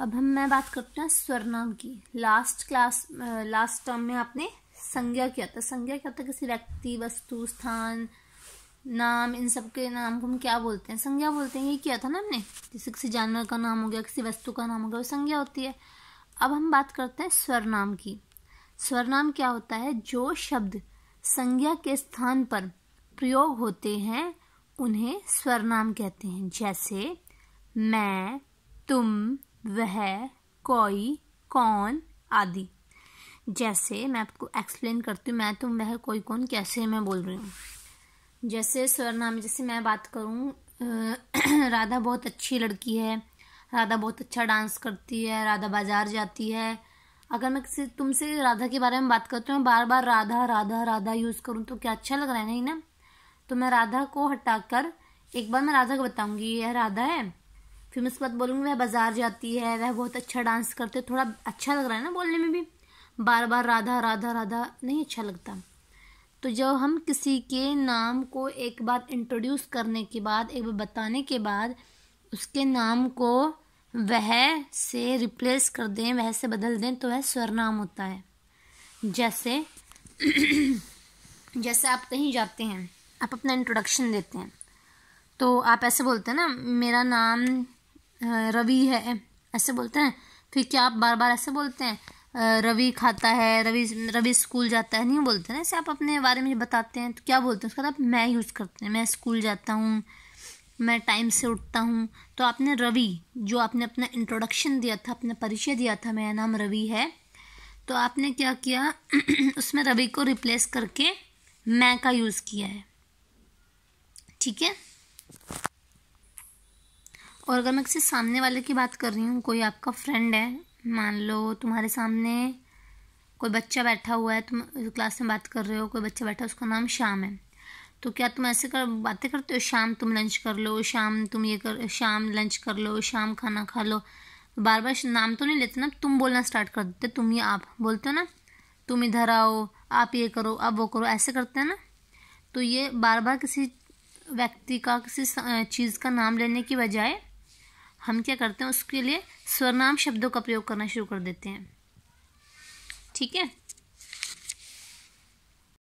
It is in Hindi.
अब हम मैं बात करते हैं स्वरनाम की लास्ट क्लास लास्ट टर्म में आपने संज्ञा किया था संज्ञा क्या होता है किसी व्यक्ति वस्तु स्थान नाम इन सब के नाम को हम क्या बोलते हैं संज्ञा बोलते हैं ये किया था ना हमने जैसे किसी जानवर का नाम हो गया किसी वस्तु का नाम हो गया वो संज्ञा होती है अब हम बात करते हैं स्वरनाम की स्वरनाम क्या होता है जो शब्द संज्ञा के स्थान पर प्रयोग होते हैं उन्हें स्वरनाम कहते हैं जैसे मैं तुम वह कोई कौन आदि जैसे मैं आपको एक्सप्लेन करती हूँ मैं तुम तो वह कोई कौन कैसे मैं बोल रही हूँ जैसे स्वरनाम जैसे मैं बात करूँ राधा बहुत अच्छी लड़की है राधा बहुत अच्छा डांस करती है राधा बाजार जाती है अगर मैं किसी तुमसे राधा के बारे में बात करती हूँ बार बार राधा राधा राधा यूज़ करूँ तो क्या अच्छा लग रहा है नहीं ना तो मैं राधा को हटाकर एक बार मैं राधा को बताऊँगी यह राधा है फिर मैं उसके बाद बोलूँगी वह बाजार जाती है वह बहुत अच्छा डांस करते थोड़ा अच्छा लग रहा है ना बोलने में भी बार बार राधा राधा राधा नहीं अच्छा लगता तो जब हम किसी के नाम को एक बार इंट्रोड्यूस करने के बाद एक बार बताने के बाद उसके नाम को वह से रिप्लेस कर दें वह से बदल दें तो वह स्वरनाम होता है जैसे जैसे आप कहीं जाते हैं आप अपना इंट्रोडक्शन देते हैं तो आप ऐसे बोलते हैं ना मेरा नाम रवि है ऐसे बोलते हैं फिर क्या आप बार बार ऐसे बोलते हैं रवि खाता है रवि रवि स्कूल जाता है नहीं बोलते ना ऐसे आप अपने बारे में बताते हैं तो क्या बोलते हैं उसका आप मतलब मैं यूज़ करते हैं मैं स्कूल जाता हूँ मैं टाइम से उठता हूँ तो आपने रवि जो आपने अपना इंट्रोडक्शन दिया था अपना परिचय दिया था मेरा नाम रवि है तो आपने क्या किया उसमें रवि को रिप्लेस करके मैं का यूज़ किया है ठीक है और अगर मैं किसी सामने वाले की बात कर रही हूँ कोई आपका फ्रेंड है मान लो तुम्हारे सामने कोई बच्चा बैठा हुआ है तुम क्लास में बात कर रहे हो कोई बच्चा बैठा है उसका नाम श्याम है तो क्या तुम ऐसे कर बातें करते हो शाम तुम लंच कर लो शाम तुम ये कर शाम लंच कर लो शाम खाना खा लो बार बार नाम तो नहीं लेते ना तुम बोलना स्टार्ट कर देते तुम ये आप बोलते हो ना तुम इधर आओ आप ये करो आप वो करो ऐसे करते हैं ना तो ये बार बार किसी व्यक्ति का किसी चीज़ का नाम लेने की बजाय हम क्या करते हैं उसके लिए स्वरनाम शब्दों का प्रयोग करना शुरू कर देते हैं ठीक है